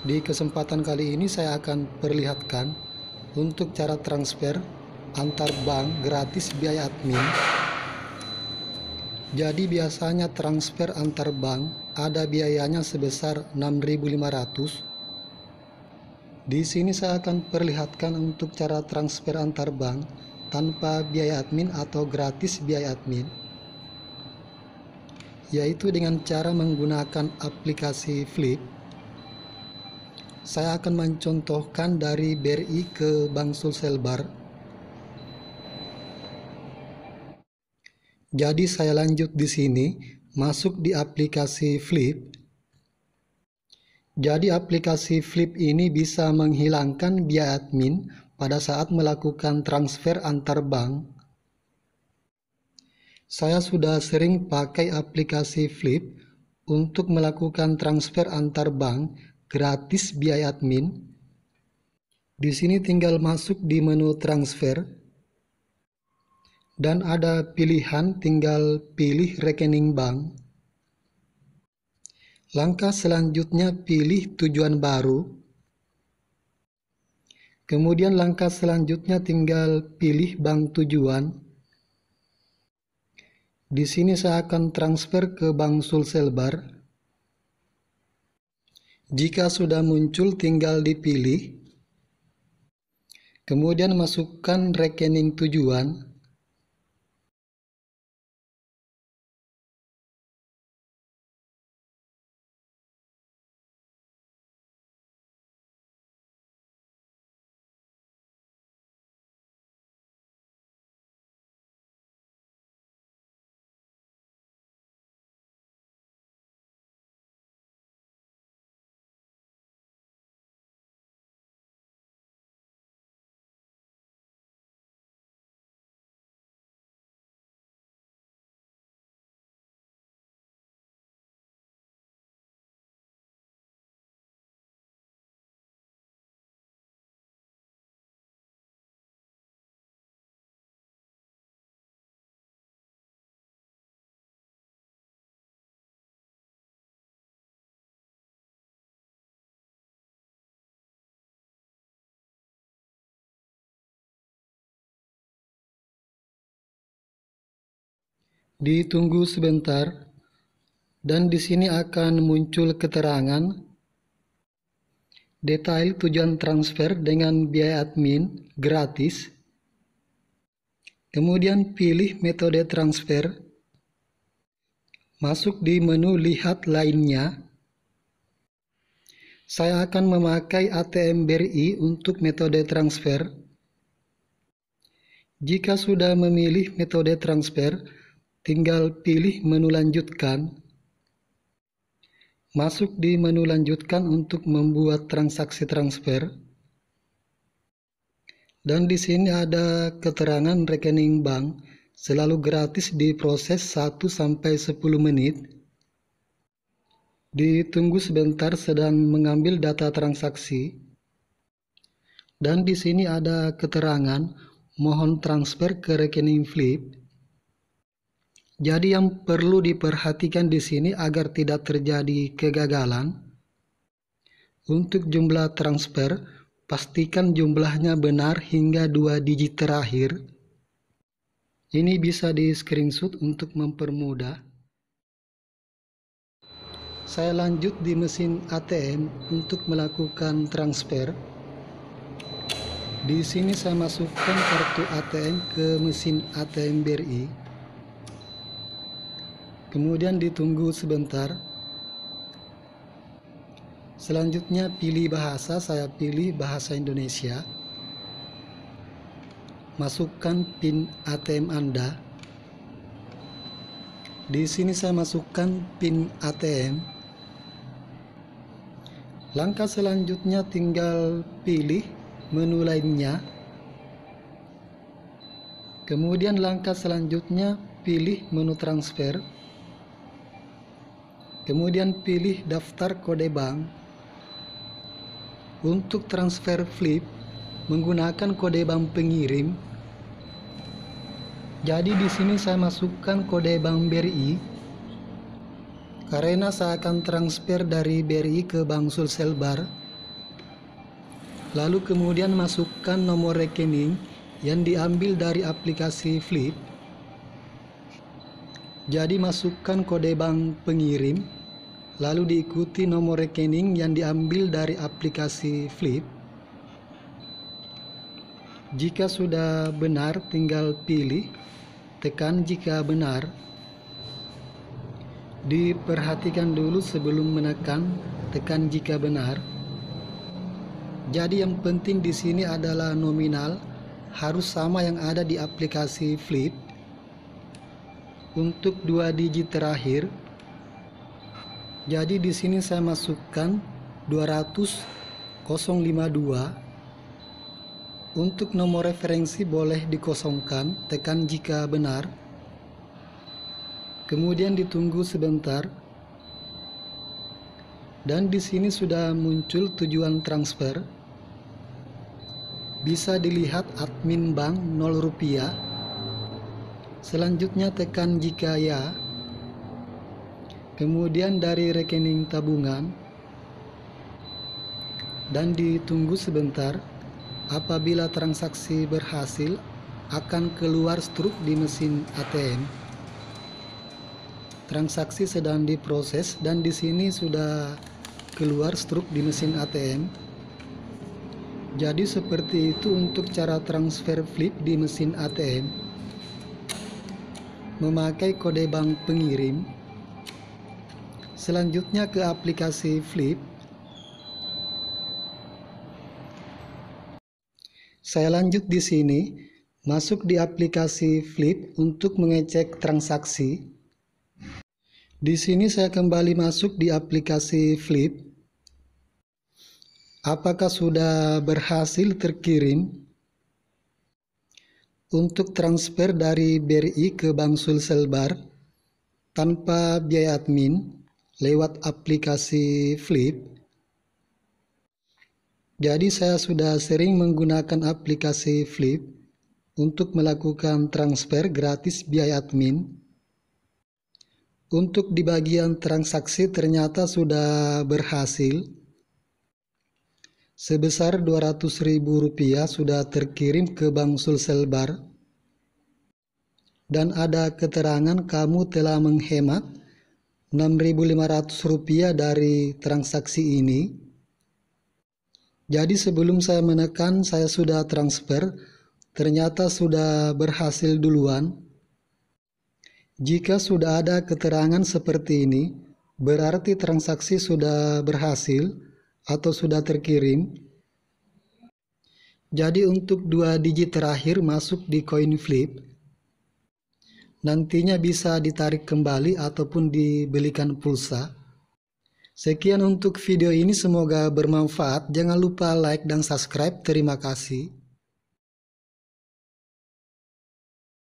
Di kesempatan kali ini saya akan perlihatkan untuk cara transfer antar bank gratis biaya admin. Jadi biasanya transfer antar bank ada biayanya sebesar 6.500. Di sini saya akan perlihatkan untuk cara transfer antar bank tanpa biaya admin atau gratis biaya admin yaitu dengan cara menggunakan aplikasi Flip saya akan mencontohkan dari BRI ke Bank Sulselbar. Jadi saya lanjut di sini, masuk di aplikasi Flip. Jadi aplikasi Flip ini bisa menghilangkan biaya admin pada saat melakukan transfer antar bank. Saya sudah sering pakai aplikasi Flip untuk melakukan transfer antar bank gratis biaya admin. Di sini tinggal masuk di menu transfer dan ada pilihan tinggal pilih rekening bank. Langkah selanjutnya pilih tujuan baru. Kemudian langkah selanjutnya tinggal pilih bank tujuan. Di sini saya akan transfer ke bank Sulselbar. Jika sudah muncul tinggal dipilih. Kemudian masukkan rekening tujuan ditunggu sebentar, dan di sini akan muncul keterangan detail tujuan transfer dengan biaya admin gratis. Kemudian pilih metode transfer. Masuk di menu lihat lainnya. Saya akan memakai ATM BRI untuk metode transfer. Jika sudah memilih metode transfer, tinggal pilih menu lanjutkan. Masuk di menu lanjutkan untuk membuat transaksi transfer. Dan di sini ada keterangan rekening bank selalu gratis di proses 1 sampai 10 menit. Ditunggu sebentar sedang mengambil data transaksi. Dan di sini ada keterangan mohon transfer ke rekening Flip. Jadi yang perlu diperhatikan di sini agar tidak terjadi kegagalan untuk jumlah transfer pastikan jumlahnya benar hingga dua digit terakhir. Ini bisa di screenshot untuk mempermudah. Saya lanjut di mesin ATM untuk melakukan transfer. Di sini saya masukkan kartu ATM ke mesin ATM BRI kemudian ditunggu sebentar. Selanjutnya pilih bahasa, saya pilih bahasa Indonesia. Masukkan PIN ATM Anda. Di sini saya masukkan PIN ATM. Langkah selanjutnya tinggal pilih menu lainnya. Kemudian langkah selanjutnya pilih menu transfer. Kemudian pilih daftar kode bank. Untuk transfer flip menggunakan kode bank pengirim. Jadi di sini saya masukkan kode bank BRI karena saya akan transfer dari BRI ke Bank Sulselbar. Lalu kemudian masukkan nomor rekening yang diambil dari aplikasi Flip. Jadi masukkan kode bank pengirim, lalu diikuti nomor rekening yang diambil dari aplikasi Flip. Jika sudah benar, tinggal pilih. Tekan jika benar. Diperhatikan dulu sebelum menekan, tekan jika benar. Jadi yang penting di sini adalah nominal harus sama yang ada di aplikasi Flip untuk dua digit terakhir. Jadi di sini saya masukkan 20052. Untuk nomor referensi boleh dikosongkan, tekan jika benar. Kemudian ditunggu sebentar. Dan di sini sudah muncul tujuan transfer. Bisa dilihat admin bank 0 rupiah Selanjutnya tekan jika ya. Kemudian dari rekening tabungan dan ditunggu sebentar. Apabila transaksi berhasil akan keluar struk di mesin ATM. Transaksi sedang diproses dan di sini sudah keluar struk di mesin ATM. Jadi seperti itu untuk cara transfer flip di mesin ATM memakai kode bank pengirim. Selanjutnya ke aplikasi Flip. Saya lanjut di sini, masuk di aplikasi Flip untuk mengecek transaksi. Di sini saya kembali masuk di aplikasi Flip. Apakah sudah berhasil terkirim? untuk transfer dari BRI ke Bank Sulselbar tanpa biaya admin lewat aplikasi Flip. Jadi saya sudah sering menggunakan aplikasi Flip untuk melakukan transfer gratis biaya admin. Untuk di bagian transaksi ternyata sudah berhasil sebesar Rp200.000 sudah terkirim ke Bank Sulselbar dan ada keterangan kamu telah menghemat Rp6.500 dari transaksi ini. Jadi sebelum saya menekan saya sudah transfer, ternyata sudah berhasil duluan. Jika sudah ada keterangan seperti ini, berarti transaksi sudah berhasil atau sudah terkirim. Jadi untuk dua digit terakhir masuk di coin flip, nantinya bisa ditarik kembali ataupun dibelikan pulsa. Sekian untuk video ini, semoga bermanfaat. Jangan lupa like dan subscribe. Terima kasih.